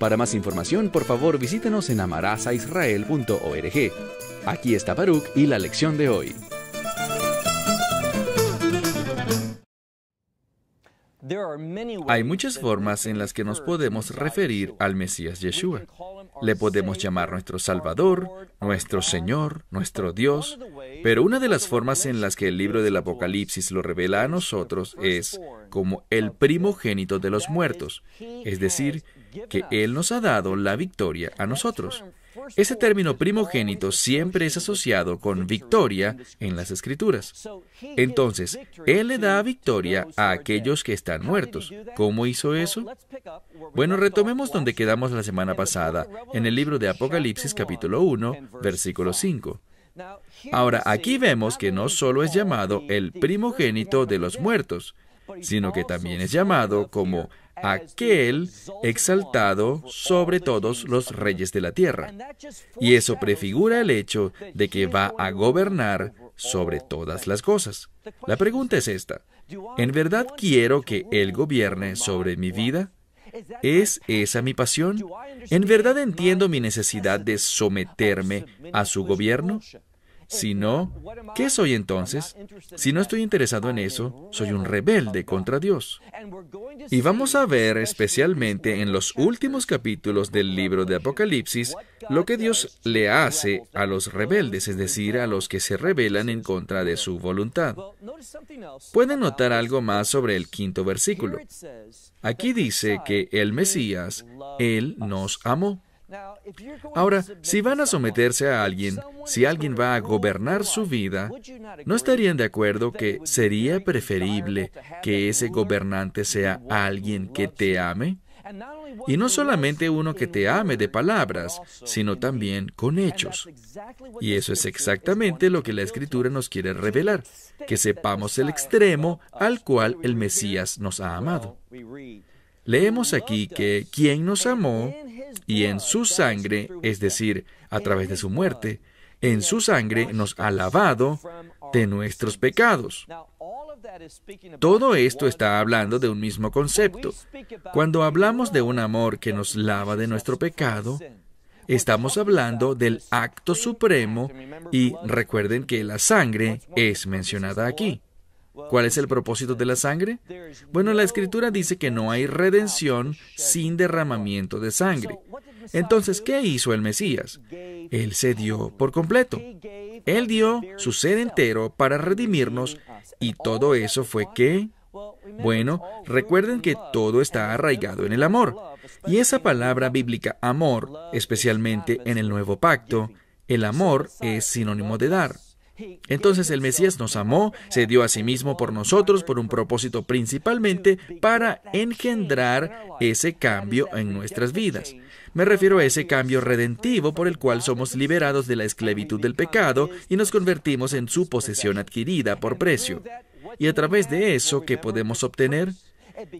Para más información, por favor, visítenos en amarazaisrael.org. Aquí está Baruch y la lección de hoy. Hay muchas formas en las que nos podemos referir al Mesías Yeshua. Le podemos llamar nuestro Salvador, nuestro Señor, nuestro Dios, pero una de las formas en las que el libro del Apocalipsis lo revela a nosotros es como el primogénito de los muertos, es decir, que Él nos ha dado la victoria a nosotros. Ese término primogénito siempre es asociado con victoria en las escrituras. Entonces, Él le da victoria a aquellos que están muertos. ¿Cómo hizo eso? Bueno, retomemos donde quedamos la semana pasada, en el libro de Apocalipsis capítulo 1, versículo 5. Ahora, aquí vemos que no solo es llamado el primogénito de los muertos, sino que también es llamado como aquel exaltado sobre todos los reyes de la tierra. Y eso prefigura el hecho de que va a gobernar sobre todas las cosas. La pregunta es esta. ¿En verdad quiero que Él gobierne sobre mi vida? ¿Es esa mi pasión? ¿En verdad entiendo mi necesidad de someterme a su gobierno? Si no, ¿qué soy entonces? Si no estoy interesado en eso, soy un rebelde contra Dios. Y vamos a ver especialmente en los últimos capítulos del libro de Apocalipsis lo que Dios le hace a los rebeldes, es decir, a los que se rebelan en contra de su voluntad. Pueden notar algo más sobre el quinto versículo. Aquí dice que el Mesías, Él nos amó. Ahora, si van a someterse a alguien, si alguien va a gobernar su vida, ¿no estarían de acuerdo que sería preferible que ese gobernante sea alguien que te ame? Y no solamente uno que te ame de palabras, sino también con hechos. Y eso es exactamente lo que la Escritura nos quiere revelar, que sepamos el extremo al cual el Mesías nos ha amado. Leemos aquí que quien nos amó y en su sangre, es decir, a través de su muerte, en su sangre nos ha lavado de nuestros pecados. Todo esto está hablando de un mismo concepto. Cuando hablamos de un amor que nos lava de nuestro pecado, estamos hablando del acto supremo y recuerden que la sangre es mencionada aquí. ¿Cuál es el propósito de la sangre? Bueno, la escritura dice que no hay redención sin derramamiento de sangre. Entonces, ¿qué hizo el Mesías? Él se dio por completo. Él dio su sed entero para redimirnos y todo eso fue que... Bueno, recuerden que todo está arraigado en el amor. Y esa palabra bíblica, amor, especialmente en el nuevo pacto, el amor es sinónimo de dar. Entonces el Mesías nos amó, se dio a sí mismo por nosotros por un propósito principalmente para engendrar ese cambio en nuestras vidas. Me refiero a ese cambio redentivo por el cual somos liberados de la esclavitud del pecado y nos convertimos en su posesión adquirida por precio. Y a través de eso, ¿qué podemos obtener?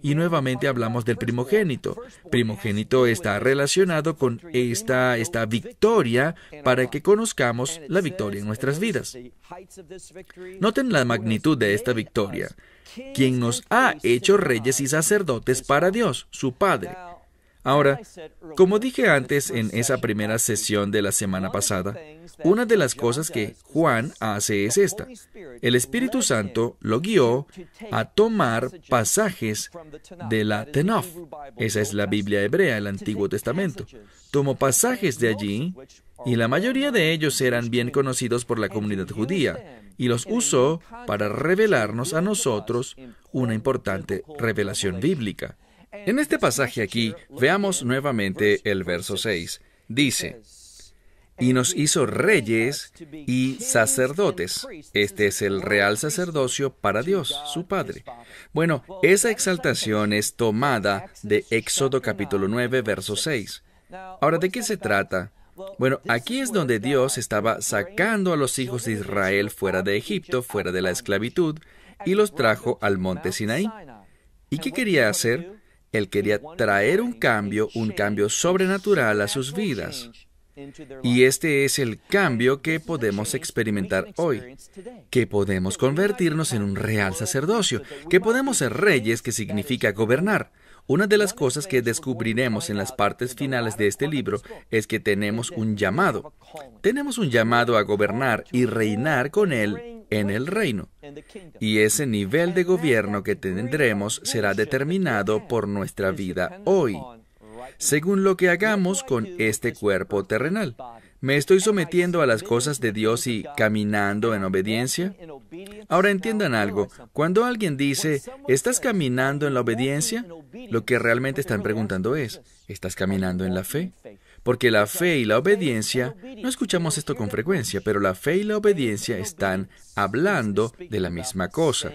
Y nuevamente hablamos del primogénito. Primogénito está relacionado con esta, victoria para que conozcamos la victoria en nuestras vidas. Noten la magnitud de esta victoria. Quien nos ha hecho reyes y sacerdotes para Dios, su Padre. Ahora, como dije antes en esa primera sesión de la semana pasada, una de las cosas que Juan hace es esta. El Espíritu Santo lo guió a tomar pasajes de la Tenof. esa es la Biblia hebrea, el Antiguo Testamento. Tomó pasajes de allí y la mayoría de ellos eran bien conocidos por la comunidad judía, y los usó para revelarnos a nosotros una importante revelación bíblica. En este pasaje aquí, veamos nuevamente el verso 6. Dice, y nos hizo reyes y sacerdotes. Este es el real sacerdocio para Dios, su Padre. Bueno, esa exaltación es tomada de Éxodo capítulo 9, verso 6. Ahora, ¿de qué se trata? Bueno, aquí es donde Dios estaba sacando a los hijos de Israel fuera de Egipto, fuera de la esclavitud, y los trajo al monte Sinaí. ¿Y qué quería hacer? Él quería traer un cambio, un cambio sobrenatural a sus vidas. Y este es el cambio que podemos experimentar hoy, que podemos convertirnos en un real sacerdocio, que podemos ser reyes, que significa gobernar. Una de las cosas que descubriremos en las partes finales de este libro es que tenemos un llamado. Tenemos un llamado a gobernar y reinar con Él en el reino. Y ese nivel de gobierno que tendremos será determinado por nuestra vida hoy, según lo que hagamos con este cuerpo terrenal. ¿Me estoy sometiendo a las cosas de Dios y caminando en obediencia? Ahora entiendan algo. Cuando alguien dice, ¿estás caminando en la obediencia? Lo que realmente están preguntando es, ¿estás caminando en la fe? Porque la fe y la obediencia, no escuchamos esto con frecuencia, pero la fe y la obediencia están hablando de la misma cosa.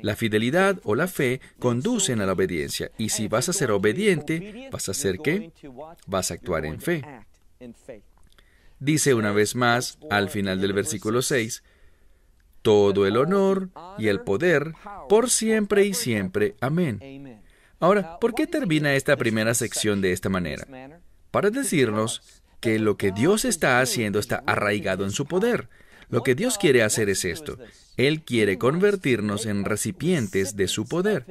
La fidelidad o la fe conducen a la obediencia, y si vas a ser obediente, ¿vas a ser qué? Vas a actuar en fe. Dice una vez más, al final del versículo 6, todo el honor y el poder por siempre y siempre. Amén. Ahora, ¿por qué termina esta primera sección de esta manera? Para decirnos que lo que Dios está haciendo está arraigado en su poder, lo que Dios quiere hacer es esto. Él quiere convertirnos en recipientes de su poder,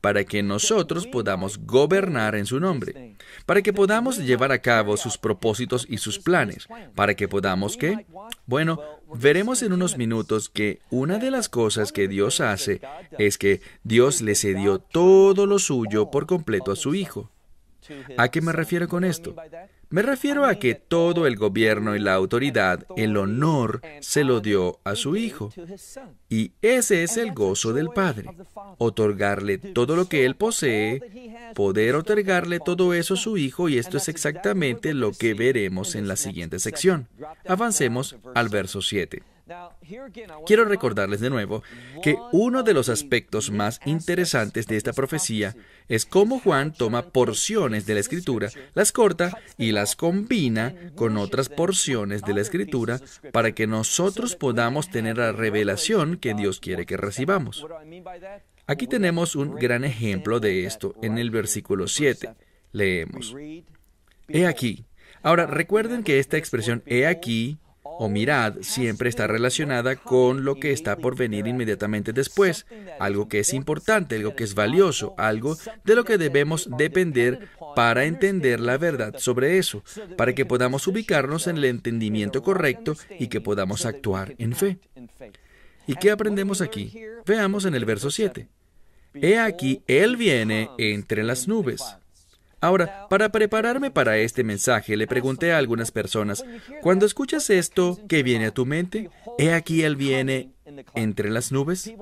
para que nosotros podamos gobernar en su nombre, para que podamos llevar a cabo sus propósitos y sus planes, para que podamos que, bueno, veremos en unos minutos que una de las cosas que Dios hace es que Dios le cedió todo lo suyo por completo a su Hijo. ¿A qué me refiero con esto? Me refiero a que todo el gobierno y la autoridad, el honor, se lo dio a su hijo. Y ese es el gozo del Padre, otorgarle todo lo que él posee, poder otorgarle todo eso a su hijo, y esto es exactamente lo que veremos en la siguiente sección. Avancemos al verso 7. Quiero recordarles de nuevo que uno de los aspectos más interesantes de esta profecía es cómo Juan toma porciones de la escritura, las corta y las combina con otras porciones de la escritura para que nosotros podamos tener la revelación que Dios quiere que recibamos. Aquí tenemos un gran ejemplo de esto en el versículo 7. Leemos. He aquí. Ahora recuerden que esta expresión he aquí o mirad siempre está relacionada con lo que está por venir inmediatamente después, algo que es importante, algo que es valioso, algo de lo que debemos depender para entender la verdad sobre eso, para que podamos ubicarnos en el entendimiento correcto y que podamos actuar en fe. ¿Y qué aprendemos aquí? Veamos en el verso 7. He aquí, Él viene entre las nubes. Ahora, para prepararme para este mensaje, le pregunté a algunas personas, cuando escuchas esto, ¿qué viene a tu mente? He aquí Él viene entre las nubes?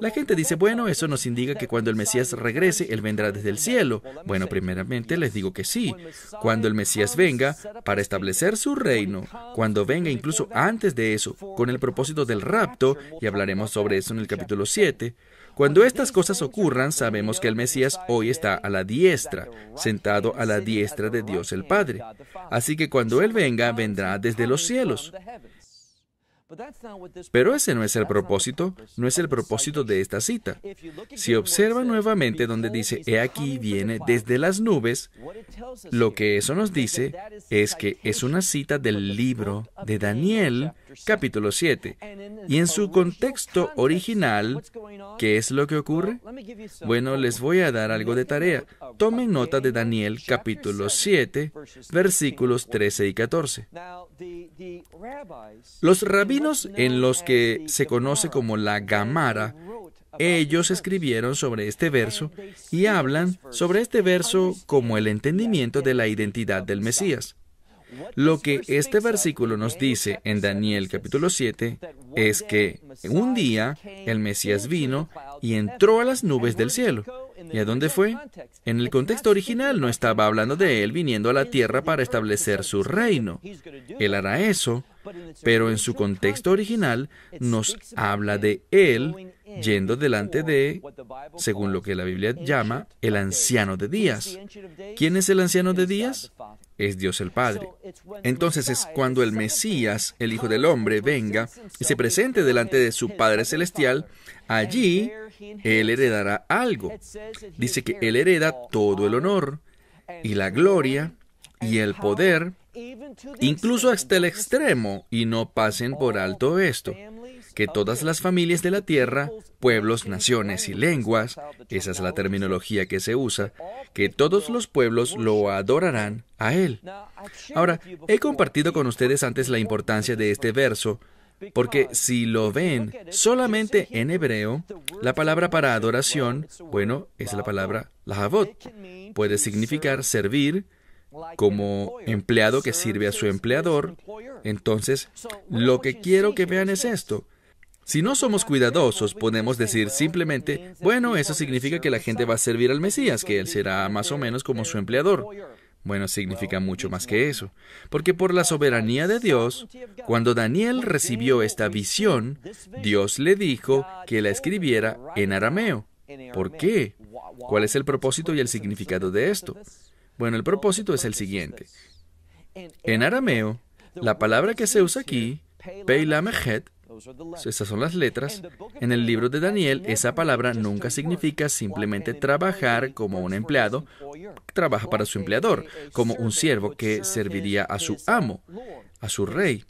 La gente dice, bueno, eso nos indica que cuando el Mesías regrese, Él vendrá desde el cielo. Bueno, primeramente les digo que sí. Cuando el Mesías venga, para establecer su reino, cuando venga incluso antes de eso, con el propósito del rapto, y hablaremos sobre eso en el capítulo 7, cuando estas cosas ocurran, sabemos que el Mesías hoy está a la diestra, sentado a la diestra de Dios el Padre. Así que cuando Él venga, vendrá desde los cielos. Pero ese no es el propósito, no es el propósito de esta cita. Si observa nuevamente donde dice, he aquí viene desde las nubes, lo que eso nos dice es que es una cita del libro de Daniel, capítulo 7. Y en su contexto original, ¿qué es lo que ocurre? Bueno, les voy a dar algo de tarea. Tomen nota de Daniel, capítulo 7, versículos 13 y 14. Los rabinos en los que se conoce como la Gamara, ellos escribieron sobre este verso y hablan sobre este verso como el entendimiento de la identidad del Mesías. Lo que este versículo nos dice en Daniel capítulo 7 es que un día el Mesías vino y entró a las nubes del cielo. ¿Y a dónde fue? En el contexto original no estaba hablando de él viniendo a la tierra para establecer su reino. Él hará eso, pero en su contexto original nos habla de él yendo delante de, según lo que la Biblia llama, el anciano de días. ¿Quién es el anciano de días? es Dios el Padre. Entonces es cuando el Mesías, el Hijo del Hombre, venga y se presente delante de su Padre Celestial, allí Él heredará algo. Dice que Él hereda todo el honor y la gloria y el poder, incluso hasta el extremo, y no pasen por alto esto que todas las familias de la tierra, pueblos, naciones y lenguas, esa es la terminología que se usa, que todos los pueblos lo adorarán a Él. Ahora, he compartido con ustedes antes la importancia de este verso, porque si lo ven solamente en hebreo, la palabra para adoración, bueno, es la palabra lahavot. Puede significar servir, como empleado que sirve a su empleador. Entonces, lo que quiero que vean es esto. Si no somos cuidadosos, podemos decir simplemente, bueno, eso significa que la gente va a servir al Mesías, que él será más o menos como su empleador. Bueno, significa mucho más que eso, porque por la soberanía de Dios, cuando Daniel recibió esta visión, Dios le dijo que la escribiera en arameo. ¿Por qué? ¿Cuál es el propósito y el significado de esto? Bueno, el propósito es el siguiente. En arameo, la palabra que se usa aquí, Peilamehet, estas son las letras. En el libro de Daniel, esa palabra nunca significa simplemente trabajar como un empleado, trabaja para su empleador, como un siervo que serviría a su amo, a su rey.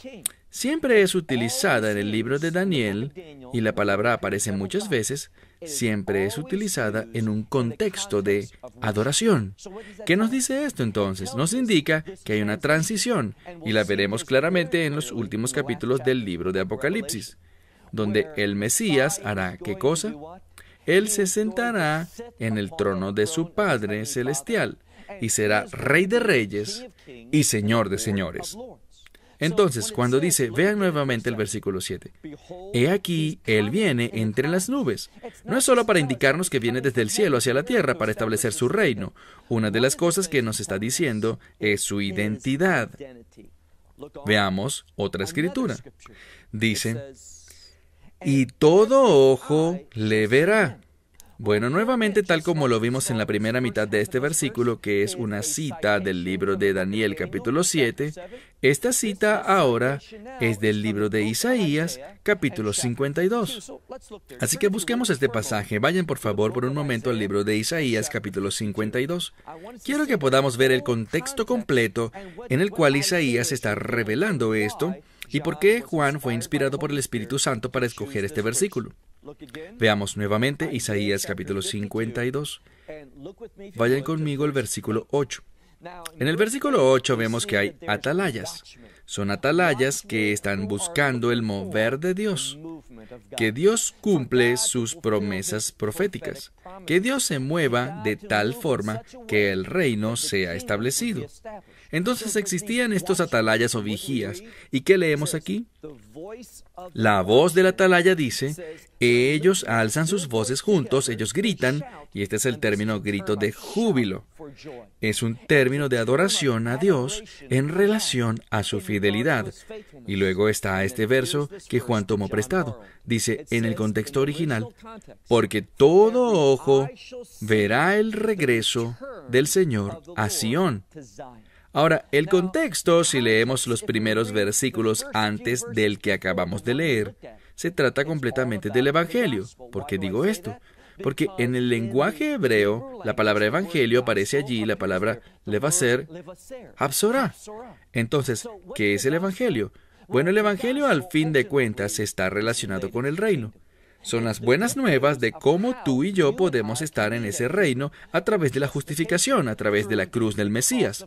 Siempre es utilizada en el libro de Daniel, y la palabra aparece muchas veces, siempre es utilizada en un contexto de adoración. ¿Qué nos dice esto entonces? Nos indica que hay una transición y la veremos claramente en los últimos capítulos del libro de Apocalipsis, donde el Mesías hará qué cosa? Él se sentará en el trono de su Padre Celestial y será Rey de Reyes y Señor de Señores. Entonces, cuando dice, vean nuevamente el versículo 7, He aquí, Él viene entre las nubes. No es solo para indicarnos que viene desde el cielo hacia la tierra para establecer su reino. Una de las cosas que nos está diciendo es su identidad. Veamos otra escritura. Dice, y todo ojo le verá bueno, nuevamente tal como lo vimos en la primera mitad de este versículo, que es una cita del libro de Daniel capítulo 7, esta cita ahora es del libro de Isaías capítulo 52. Así que busquemos este pasaje. Vayan por favor por un momento al libro de Isaías capítulo 52. Quiero que podamos ver el contexto completo en el cual Isaías está revelando esto y por qué Juan fue inspirado por el Espíritu Santo para escoger este versículo. Veamos nuevamente Isaías capítulo 52. Vayan conmigo al versículo 8. En el versículo 8 vemos que hay atalayas. Son atalayas que están buscando el mover de Dios, que Dios cumple sus promesas proféticas, que Dios se mueva de tal forma que el reino sea establecido. Entonces existían estos atalayas o vigías. ¿Y qué leemos aquí? La voz del atalaya dice, ellos alzan sus voces juntos, ellos gritan, y este es el término grito de júbilo. Es un término de adoración a Dios en relación a su fidelidad. Y luego está este verso que Juan tomó prestado. Dice en el contexto original, porque todo ojo verá el regreso del Señor a Sión. Ahora, el contexto, si leemos los primeros versículos antes del que acabamos de leer, se trata completamente del Evangelio. ¿Por qué digo esto? Porque en el lenguaje hebreo, la palabra evangelio aparece allí, la palabra ser absorá. Entonces, ¿qué es el evangelio? Bueno, el evangelio al fin de cuentas está relacionado con el reino. Son las buenas nuevas de cómo tú y yo podemos estar en ese reino a través de la justificación, a través de la cruz del Mesías.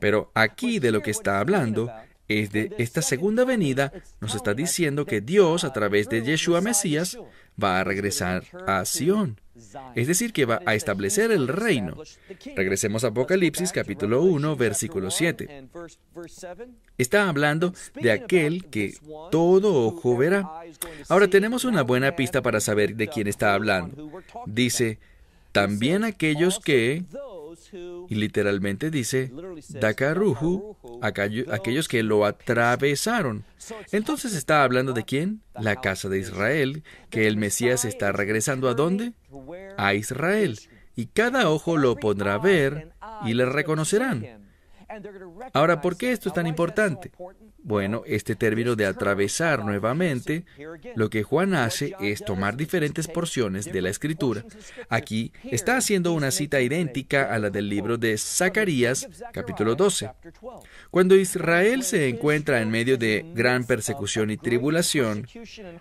Pero aquí de lo que está hablando es de esta segunda venida, nos está diciendo que Dios, a través de Yeshua Mesías, va a regresar a Sión. Es decir, que va a establecer el reino. Regresemos a Apocalipsis capítulo 1, versículo 7. Está hablando de aquel que todo ojo verá. Ahora tenemos una buena pista para saber de quién está hablando. Dice, también aquellos que, y literalmente dice, Dakaruhu, aquellos que lo atravesaron. Entonces está hablando de quién? La casa de Israel, que el Mesías está regresando a dónde? A Israel. Y cada ojo lo pondrá a ver y le reconocerán. Ahora, ¿por qué esto es tan importante? Bueno, este término de atravesar nuevamente, lo que Juan hace es tomar diferentes porciones de la escritura. Aquí está haciendo una cita idéntica a la del libro de Zacarías, capítulo 12. Cuando Israel se encuentra en medio de gran persecución y tribulación,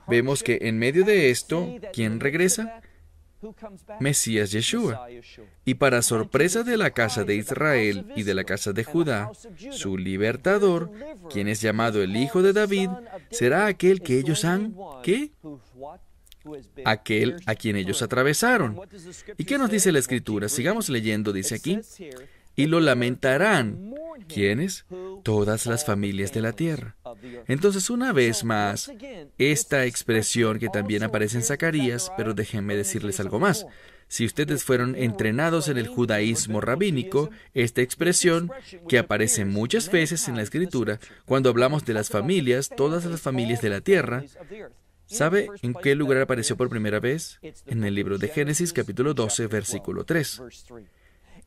vemos que en medio de esto, ¿quién regresa? Mesías Yeshua. Y para sorpresa de la casa de Israel y de la casa de Judá, su libertador, quien es llamado el Hijo de David, será aquel que ellos han, ¿qué? Aquel a quien ellos atravesaron. ¿Y qué nos dice la Escritura? Sigamos leyendo, dice aquí y lo lamentarán. ¿Quiénes? Todas las familias de la tierra. Entonces, una vez más, esta expresión que también aparece en Zacarías, pero déjenme decirles algo más. Si ustedes fueron entrenados en el judaísmo rabínico, esta expresión, que aparece muchas veces en la escritura, cuando hablamos de las familias, todas las familias de la tierra, ¿Sabe en qué lugar apareció por primera vez? En el libro de Génesis capítulo 12, versículo 3.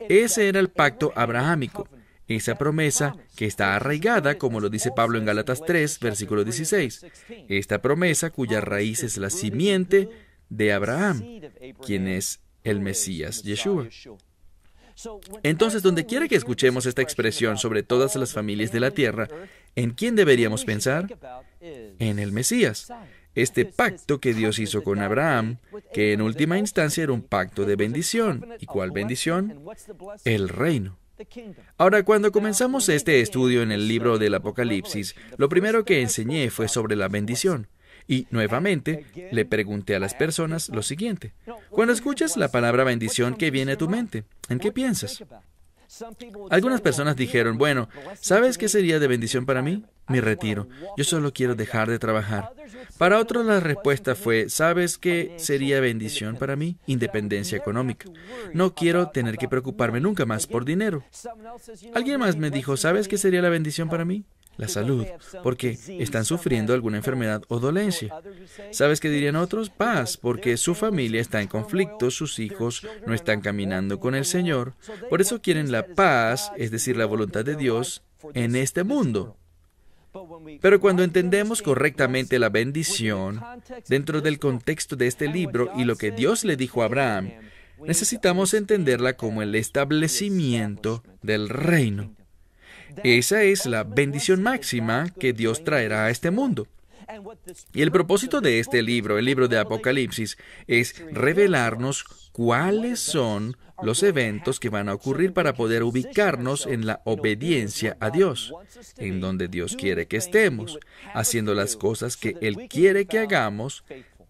Ese era el pacto abrahámico, esa promesa que está arraigada, como lo dice Pablo en Galatas 3, versículo 16, esta promesa cuya raíz es la simiente de Abraham, quien es el Mesías, Yeshua. Entonces, donde quiera que escuchemos esta expresión sobre todas las familias de la tierra, ¿en quién deberíamos pensar? En el Mesías este pacto que Dios hizo con Abraham, que en última instancia era un pacto de bendición. ¿Y cuál bendición? El reino. Ahora, cuando comenzamos este estudio en el libro del Apocalipsis, lo primero que enseñé fue sobre la bendición. Y nuevamente le pregunté a las personas lo siguiente. Cuando escuchas la palabra bendición, ¿qué viene a tu mente? ¿En qué piensas? Algunas personas dijeron, bueno, ¿sabes qué sería de bendición para mí? Mi retiro. Yo solo quiero dejar de trabajar. Para otros la respuesta fue, ¿sabes qué sería bendición para mí? Independencia económica. No quiero tener que preocuparme nunca más por dinero. Alguien más me dijo, ¿sabes qué sería la bendición para mí? la salud, porque están sufriendo alguna enfermedad o dolencia. ¿Sabes qué dirían otros? Paz, porque su familia está en conflicto, sus hijos no están caminando con el Señor. Por eso quieren la paz, es decir, la voluntad de Dios, en este mundo. Pero cuando entendemos correctamente la bendición dentro del contexto de este libro y lo que Dios le dijo a Abraham, necesitamos entenderla como el establecimiento del reino. Esa es la bendición máxima que Dios traerá a este mundo. Y el propósito de este libro, el libro de Apocalipsis, es revelarnos cuáles son los eventos que van a ocurrir para poder ubicarnos en la obediencia a Dios, en donde Dios quiere que estemos, haciendo las cosas que Él quiere que hagamos,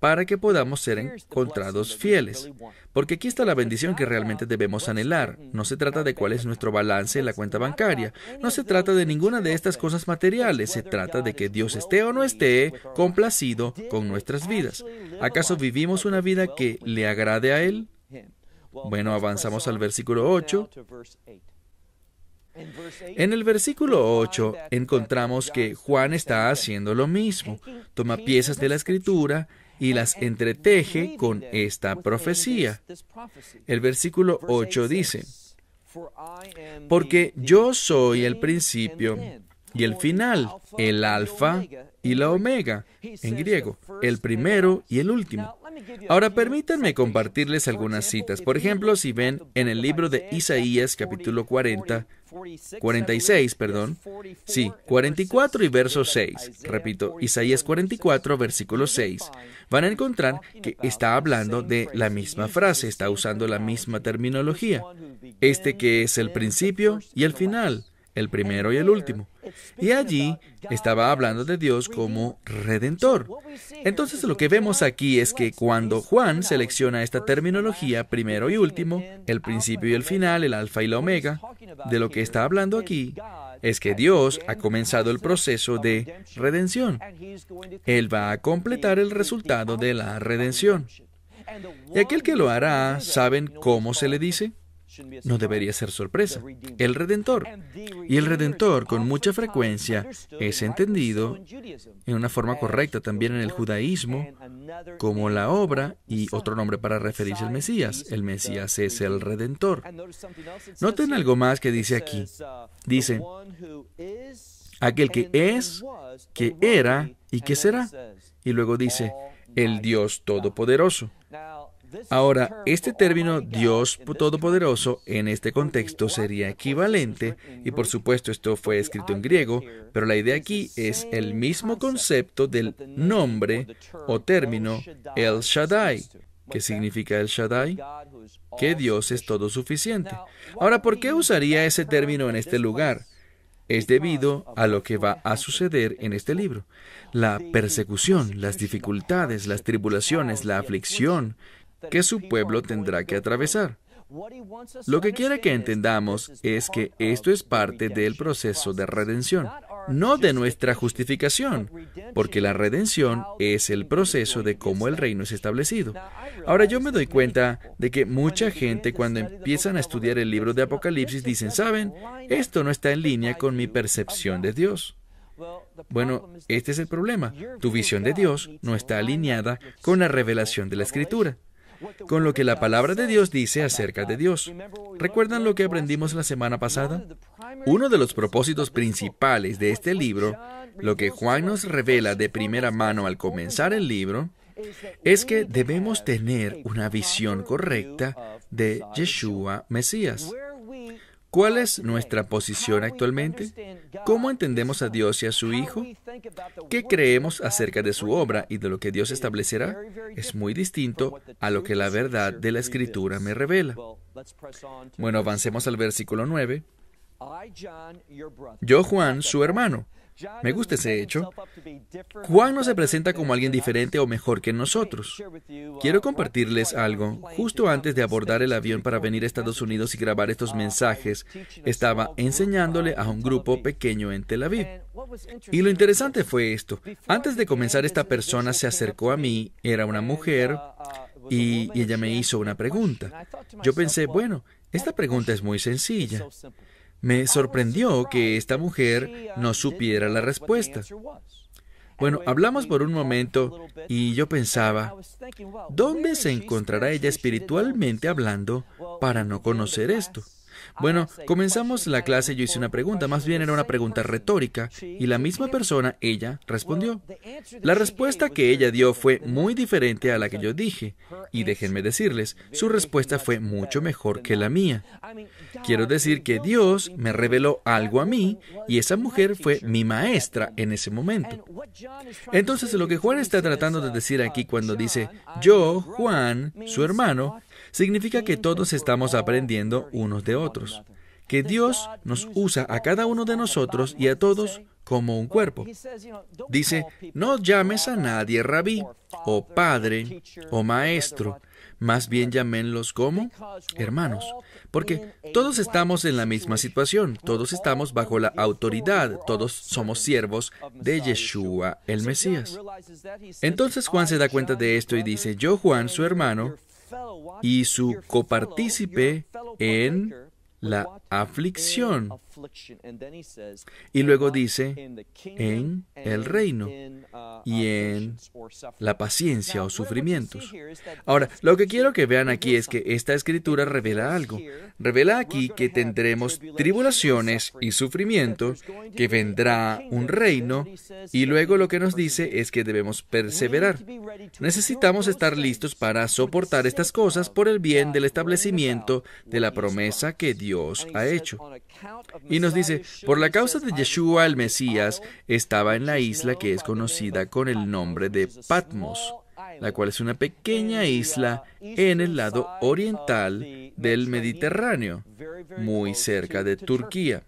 para que podamos ser encontrados fieles. Porque aquí está la bendición que realmente debemos anhelar. No se trata de cuál es nuestro balance en la cuenta bancaria. No se trata de ninguna de estas cosas materiales. Se trata de que Dios esté o no esté complacido con nuestras vidas. ¿Acaso vivimos una vida que le agrade a Él? Bueno, avanzamos al versículo 8. En el versículo 8 encontramos que Juan está haciendo lo mismo. Toma piezas de la escritura y las entreteje con esta profecía. El versículo 8 dice, porque yo soy el principio y el final, el alfa y la omega, en griego, el primero y el último. Ahora permítanme compartirles algunas citas. Por ejemplo, si ven en el libro de Isaías capítulo 40, 46, perdón. Sí, 44 y verso 6. Repito, Isaías 44, versículo 6. Van a encontrar que está hablando de la misma frase, está usando la misma terminología. Este que es el principio y el final, el primero y el último. Y allí estaba hablando de Dios como redentor. Entonces lo que vemos aquí es que cuando Juan selecciona esta terminología, primero y último, el principio y el final, el alfa y la omega, de lo que está hablando aquí es que Dios ha comenzado el proceso de redención. Él va a completar el resultado de la redención. Y aquel que lo hará, ¿saben cómo se le dice? no debería ser sorpresa. El Redentor. Y el Redentor con mucha frecuencia es entendido en una forma correcta también en el judaísmo como la obra y otro nombre para referirse al Mesías. El Mesías es el Redentor. Noten algo más que dice aquí. Dice, aquel que es, que era y que será. Y luego dice, el Dios Todopoderoso. Ahora, este término Dios Todopoderoso en este contexto sería equivalente, y por supuesto esto fue escrito en griego, pero la idea aquí es el mismo concepto del nombre o término El Shaddai. ¿Qué significa El Shaddai? Que Dios es todo suficiente. Ahora, ¿por qué usaría ese término en este lugar? es debido a lo que va a suceder en este libro. La persecución, las dificultades, las tribulaciones, la aflicción que su pueblo tendrá que atravesar. Lo que quiere que entendamos es que esto es parte del proceso de redención, no de nuestra justificación, porque la redención es el proceso de cómo el reino es establecido. Ahora yo me doy cuenta de que mucha gente cuando empiezan a estudiar el libro de Apocalipsis dicen, ¿saben? Esto no está en línea con mi percepción de Dios. Bueno, este es el problema. Tu visión de Dios no está alineada con la revelación de la Escritura con lo que la palabra de Dios dice acerca de Dios. ¿Recuerdan lo que aprendimos la semana pasada? Uno de los propósitos principales de este libro, lo que Juan nos revela de primera mano al comenzar el libro, es que debemos tener una visión correcta de Yeshua Mesías. ¿Cuál es nuestra posición actualmente? ¿Cómo entendemos a Dios y a su Hijo? ¿Qué creemos acerca de su obra y de lo que Dios establecerá? Es muy distinto a lo que la verdad de la Escritura me revela. Bueno, avancemos al versículo 9. Yo, Juan, su hermano, me gusta ese hecho. Juan no se presenta como alguien diferente o mejor que nosotros. Quiero compartirles algo. Justo antes de abordar el avión para venir a Estados Unidos y grabar estos mensajes, estaba enseñándole a un grupo pequeño en Tel Aviv. Y lo interesante fue esto. Antes de comenzar, esta persona se acercó a mí, era una mujer, y, y ella me hizo una pregunta. Yo pensé, bueno, esta pregunta es muy sencilla. Me sorprendió que esta mujer no supiera la respuesta. Bueno, hablamos por un momento y yo pensaba, ¿dónde se encontrará ella espiritualmente hablando para no conocer esto? Bueno, comenzamos la clase, yo hice una pregunta, más bien era una pregunta retórica, y la misma persona, ella, respondió. La respuesta que ella dio fue muy diferente a la que yo dije, y déjenme decirles, su respuesta fue mucho mejor que la mía. Quiero decir que Dios me reveló algo a mí, y esa mujer fue mi maestra en ese momento. Entonces, lo que Juan está tratando de decir aquí uh, cuando dice, yo, Juan, su hermano, significa que todos estamos aprendiendo unos de otros, que Dios nos usa a cada uno de nosotros y a todos como un cuerpo. Dice, no llames a nadie rabí, o padre, o maestro, más bien llámenlos como hermanos, porque todos estamos en la misma situación, todos estamos bajo la autoridad, todos somos siervos de Yeshua el Mesías. Entonces Juan se da cuenta de esto y dice, yo Juan, su hermano, y su copartícipe en la aflicción y luego dice, en el reino uh, y en la paciencia o sufrimientos. Ahora, lo que quiero que vean aquí es que esta escritura revela algo. Revela aquí que tendremos tribulaciones y sufrimiento, que vendrá un reino, y luego lo que nos dice es que debemos perseverar. Necesitamos estar listos para soportar estas cosas por el bien del establecimiento de la promesa que Dios ha hecho. Y nos dice, por la causa de Yeshua el Mesías, estaba en la isla que es conocida con el nombre de Patmos, la cual es una pequeña isla en el lado oriental del Mediterráneo, muy cerca de Turquía.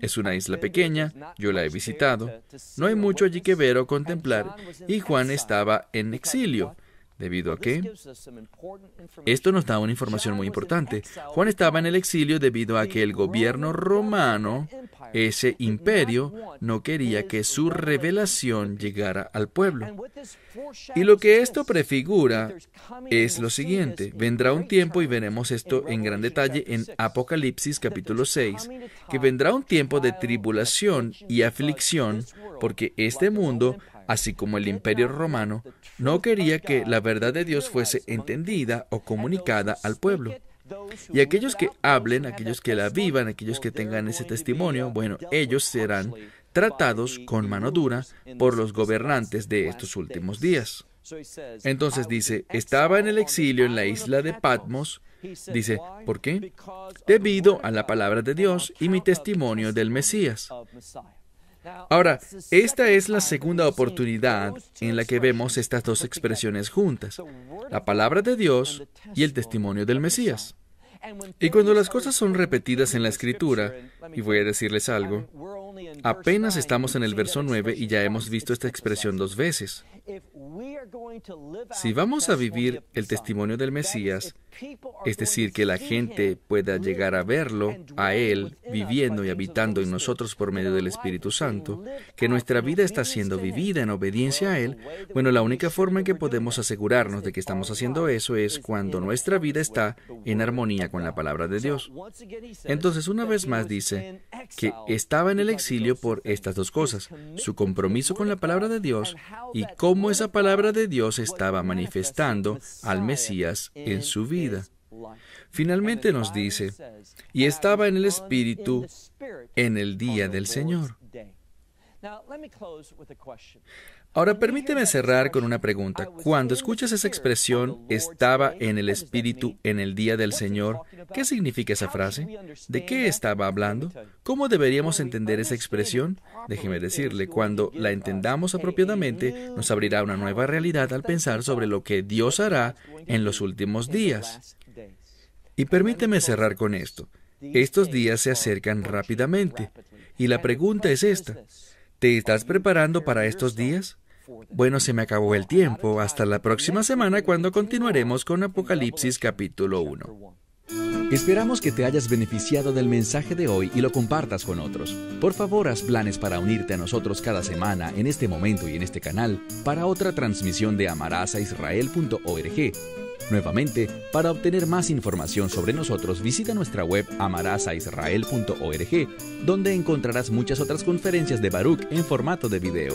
Es una isla pequeña, yo la he visitado, no hay mucho allí que ver o contemplar, y Juan estaba en exilio, debido a que esto nos da una información muy importante. Juan estaba en el exilio debido a que el gobierno romano, ese imperio, no quería que su revelación llegara al pueblo. Y lo que esto prefigura es lo siguiente. Vendrá un tiempo, y veremos esto en gran detalle en Apocalipsis capítulo 6, que vendrá un tiempo de tribulación y aflicción, porque este mundo así como el imperio romano, no quería que la verdad de Dios fuese entendida o comunicada al pueblo. Y aquellos que hablen, aquellos que la vivan, aquellos que tengan ese testimonio, bueno, ellos serán tratados con mano dura por los gobernantes de estos últimos días. Entonces dice, estaba en el exilio en la isla de Patmos. Dice, ¿por qué? Debido a la palabra de Dios y mi testimonio del Mesías. Ahora, esta es la segunda oportunidad en la que vemos estas dos expresiones juntas, la palabra de Dios y el testimonio del Mesías. Y cuando las cosas son repetidas en la escritura, y voy a decirles algo, Apenas estamos en el verso 9 y ya hemos visto esta expresión dos veces. Si vamos a vivir el testimonio del Mesías, es decir, que la gente pueda llegar a verlo, a Él, viviendo y habitando en nosotros por medio del Espíritu Santo, que nuestra vida está siendo vivida en obediencia a Él, bueno, la única forma en que podemos asegurarnos de que estamos haciendo eso es cuando nuestra vida está en armonía con la palabra de Dios. Entonces, una vez más dice que estaba en el exilio por estas dos cosas, su compromiso con la palabra de Dios y cómo esa palabra de Dios estaba manifestando al Mesías en su vida. Finalmente nos dice, y estaba en el Espíritu en el día del Señor. Ahora permíteme cerrar con una pregunta. Cuando escuchas esa expresión, estaba en el Espíritu en el día del Señor, ¿qué significa esa frase? ¿De qué estaba hablando? ¿Cómo deberíamos entender esa expresión? Déjeme decirle, cuando la entendamos apropiadamente, nos abrirá una nueva realidad al pensar sobre lo que Dios hará en los últimos días. Y permíteme cerrar con esto. Estos días se acercan rápidamente. Y la pregunta es esta. ¿Te estás preparando para estos días? Bueno, se me acabó el tiempo. Hasta la próxima semana cuando continuaremos con Apocalipsis capítulo 1. Esperamos que te hayas beneficiado del mensaje de hoy y lo compartas con otros. Por favor, haz planes para unirte a nosotros cada semana en este momento y en este canal para otra transmisión de amarazaisrael.org. Nuevamente, para obtener más información sobre nosotros, visita nuestra web amarazaisrael.org, donde encontrarás muchas otras conferencias de Baruch en formato de video.